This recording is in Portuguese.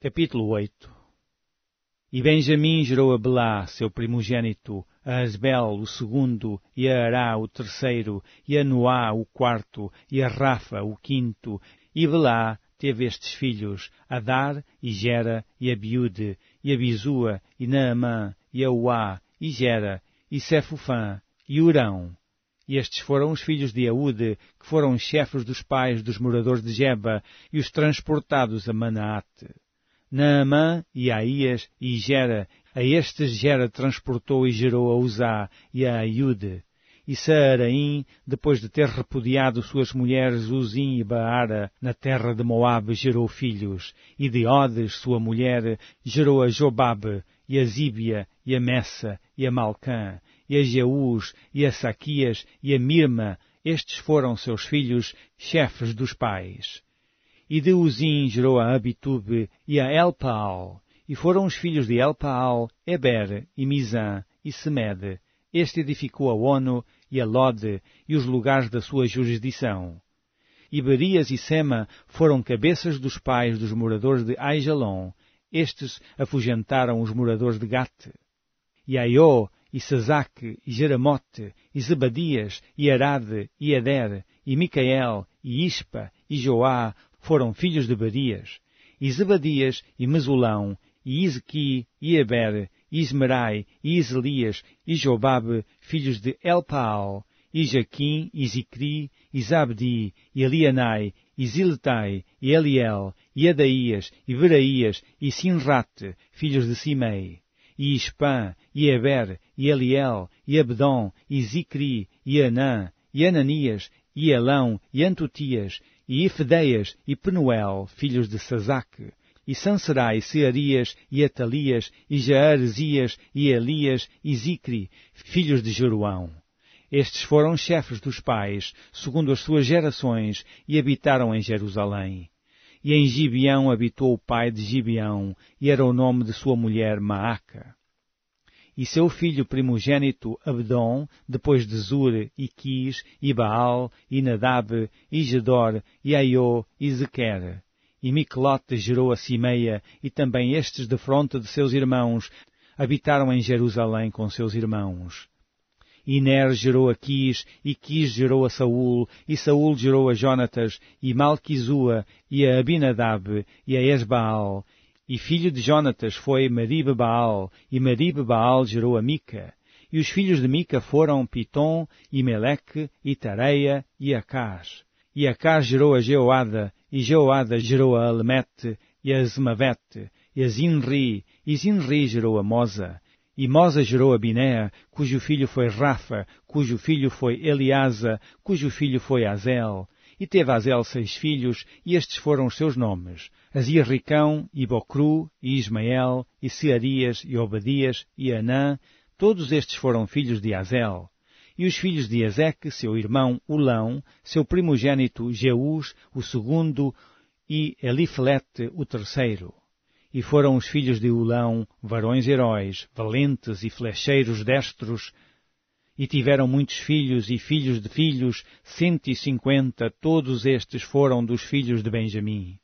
Capítulo 8 E Benjamim gerou a Belá, seu primogênito, a Asbel, o segundo, e a Ará, o terceiro, e a Noá, o quarto, e a Rafa, o quinto. E Belá teve estes filhos, Adar, e Gera, e Abiúde, e Abizua, e Naamã, e Auá, e Gera, e Cefufã, e Urão. E estes foram os filhos de Aude, que foram chefes dos pais dos moradores de Jeba, e os transportados a Manaate. Naamã e Aías e Gera. A estes Gera transportou e gerou a Uzá e a Aiude. E Saaraim, depois de ter repudiado suas mulheres Uzim e Baara na terra de Moabe, gerou filhos. E de Odes, sua mulher, gerou a Jobabe, e a Zíbia, e a Messa, e a Malcã, e a Jeús, e a Saquias, e a Mirma. Estes foram seus filhos, chefes dos pais e de Uzim gerou a Abitube e a Elpaal, e foram os filhos de Elpaal, Eber, e Mizã, e Semed. Este edificou a Ono e a Lode e os lugares da sua jurisdição. e Berias e Sema foram cabeças dos pais dos moradores de Aijalon. Estes afugentaram os moradores de Gate. E Aio e Sazaque, e Jeramote, e Zebadias, e Arade, e Eder, e Micael, e Ispa, e Joá, foram filhos de Badias, e Zebadias, e Mesulão, e Ezequi, e Eber, e Ismerai, e Iselias, e Jobabe, filhos de Elpaal, e Jaquim, e Zicri, e Zabdi, e Elianai, e Ziletai, e Eliel, e Adaías, e Veraías, e Sinrate, filhos de Simei, e Ispã, e Eber, e Eliel, e Abdon, e Zicri, e Anã, e Ananias, e Elão, e Antutias e Ifedeias e Penuel, filhos de Sazaque, e Sanserá Searias e Atalias e Jaarzias e Elias e Zicri, filhos de Jeruão. Estes foram chefes dos pais, segundo as suas gerações, e habitaram em Jerusalém. E em Gibeão habitou o pai de Gibeão, e era o nome de sua mulher Maaca e seu filho primogênito Abdon, depois de Zur e Quis, e Baal, e Nadab, e Gedor, e Aiô, e Zequer. E Miclote gerou a Cimeia, e também estes de fronte de seus irmãos, habitaram em Jerusalém com seus irmãos. E Ner gerou a Quis, e Quis gerou a Saul, e Saul gerou a Jonatas, e Malquizua, e a Abinadab, e a Esbaal, e filho de Jonatas foi Maribe Baal, e Maribe Baal gerou a Mica. E os filhos de Mica foram Pitom, e Meleque, e Tareia, e Acás. E Acás gerou a Jeoada, e Jeoada gerou a Alemete, e a Zemavete, e a Zinri, e Zinri gerou a Mosa. E Mosa gerou a Binéa, cujo filho foi Rafa, cujo filho foi Eliasa, cujo filho foi Azel. E teve Azel seis filhos, e estes foram os seus nomes. Azia Ricão, e Bocru, e Ismael, e Searias, e Obadias, e Anã, todos estes foram filhos de Azel. E os filhos de Ezeque, seu irmão Ulão, seu primogênito Jeús, o segundo, e Eliflete, o terceiro. E foram os filhos de Ulão, varões heróis, valentes e flecheiros destros, e tiveram muitos filhos e filhos de filhos, cento e cinquenta, todos estes foram dos filhos de Benjamim.